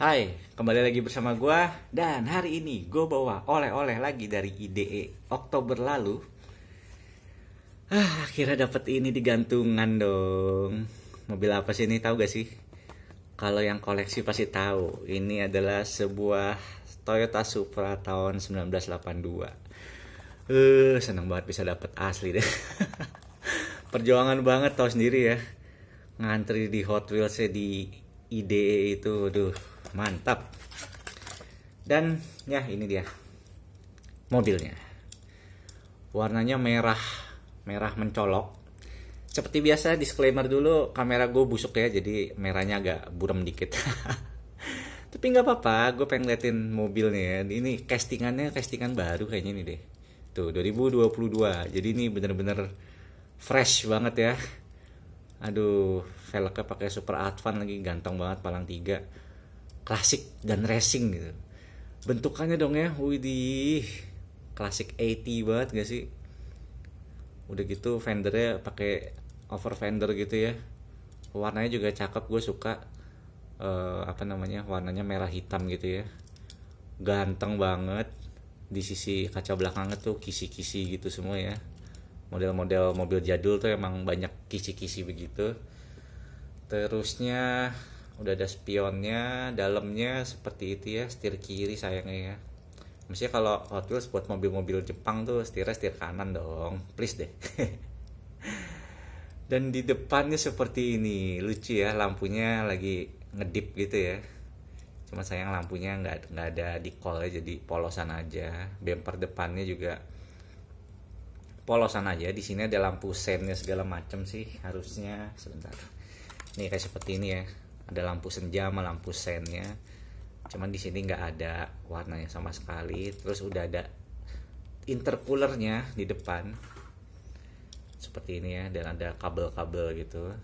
Hai, kembali lagi bersama gue Dan hari ini gue bawa oleh-oleh lagi dari IDE Oktober lalu ah, Akhirnya dapet ini di gantungan dong Mobil apa sih ini tahu gak sih? Kalau yang koleksi pasti tahu. Ini adalah sebuah Toyota Supra tahun 1982 Eh, uh, seneng banget bisa dapet asli deh Perjuangan banget tau sendiri ya Ngantri di Hot Wheels di IDE itu, aduh mantap dan ya ini dia mobilnya warnanya merah merah mencolok seperti biasa disclaimer dulu kamera gue busuk ya jadi merahnya agak buram dikit tapi nggak apa-apa gue pengen liatin mobilnya ya ini castingannya castingan baru kayaknya ini deh tuh 2022 jadi ini bener-bener fresh banget ya aduh velgnya pakai super advan lagi ganteng banget palang tiga klasik dan racing gitu bentukannya dong ya widih klasik 80 banget gak sih udah gitu fendernya pakai over fender gitu ya warnanya juga cakep gue suka uh, apa namanya warnanya merah hitam gitu ya ganteng banget di sisi kaca belakangnya tuh kisi-kisi gitu semua ya model-model mobil jadul tuh emang banyak kisi-kisi begitu terusnya udah ada spionnya dalamnya seperti itu ya setir kiri sayangnya ya mesti kalau Hot Wheels buat mobil-mobil Jepang tuh setirnya setir kanan dong please deh dan di depannya seperti ini lucu ya lampunya lagi ngedip gitu ya cuma sayang lampunya nggak nggak ada di call ya, jadi polosan aja bumper depannya juga polosan aja di sini ada lampu sennya segala macam sih harusnya sebentar nih kayak seperti ini ya ada lampu senja sama lampu sennya cuman di sini nggak ada warnanya sama sekali terus udah ada intercoolernya di depan seperti ini ya dan ada kabel-kabel gitu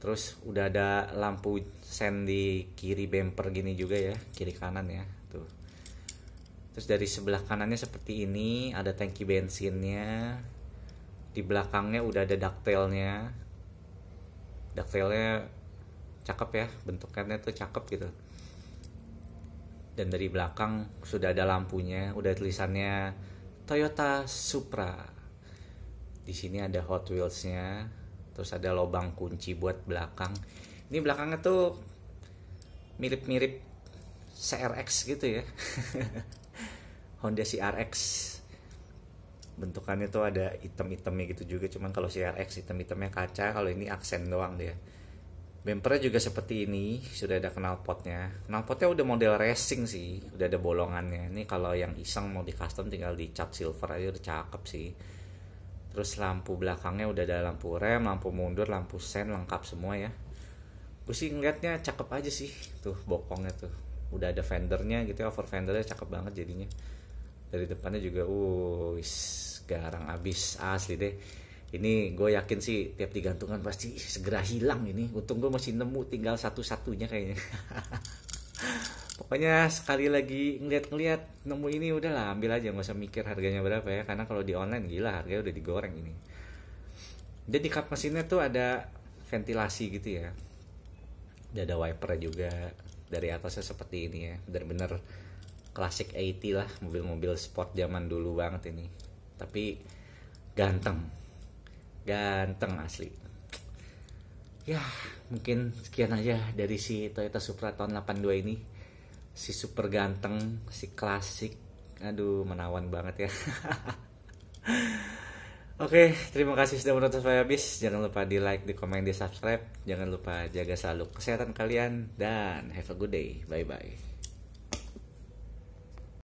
terus udah ada lampu sen di kiri bumper gini juga ya kiri kanan ya tuh terus dari sebelah kanannya seperti ini ada tangki bensinnya di belakangnya udah ada ductailnya ductailnya cakep ya bentukannya tuh cakep gitu dan dari belakang sudah ada lampunya udah tulisannya Toyota Supra di sini ada Hot Wheelsnya terus ada lobang kunci buat belakang ini belakangnya tuh mirip-mirip CRX gitu ya Honda CRX bentukannya tuh ada item-itemnya gitu juga cuman kalau CRX item-itemnya kaca kalau ini aksen doang dia Bempernya juga seperti ini, sudah ada knalpotnya. Knalpotnya udah model racing sih, udah ada bolongannya. Ini kalau yang iseng mau di custom tinggal dicat silver aja udah cakep sih. Terus lampu belakangnya udah ada lampu rem, lampu mundur, lampu sen lengkap semua ya. Gue sih ngeliatnya cakep aja sih, tuh bokongnya tuh. Udah ada fendernya gitu, ya, over fendernya cakep banget jadinya. Dari depannya juga, uh, garang abis asli deh ini gue yakin sih tiap digantungan pasti segera hilang ini untung gue masih nemu tinggal satu-satunya kayaknya pokoknya sekali lagi ngeliat-ngeliat nemu ini udahlah ambil aja nggak usah mikir harganya berapa ya karena kalau di online gila harganya udah digoreng ini jadi kap mesinnya tuh ada ventilasi gitu ya udah ada wiper juga dari atasnya seperti ini ya bener-bener klasik 80 lah mobil-mobil sport zaman dulu banget ini tapi ganteng ganteng asli ya mungkin sekian aja dari si Toyota Supra tahun 82 ini si super ganteng si klasik aduh menawan banget ya Oke, okay, terima kasih sudah menonton sampai habis. Jangan lupa di like, di komen, di subscribe. Jangan lupa jaga selalu kesehatan kalian dan have a good day. Bye bye.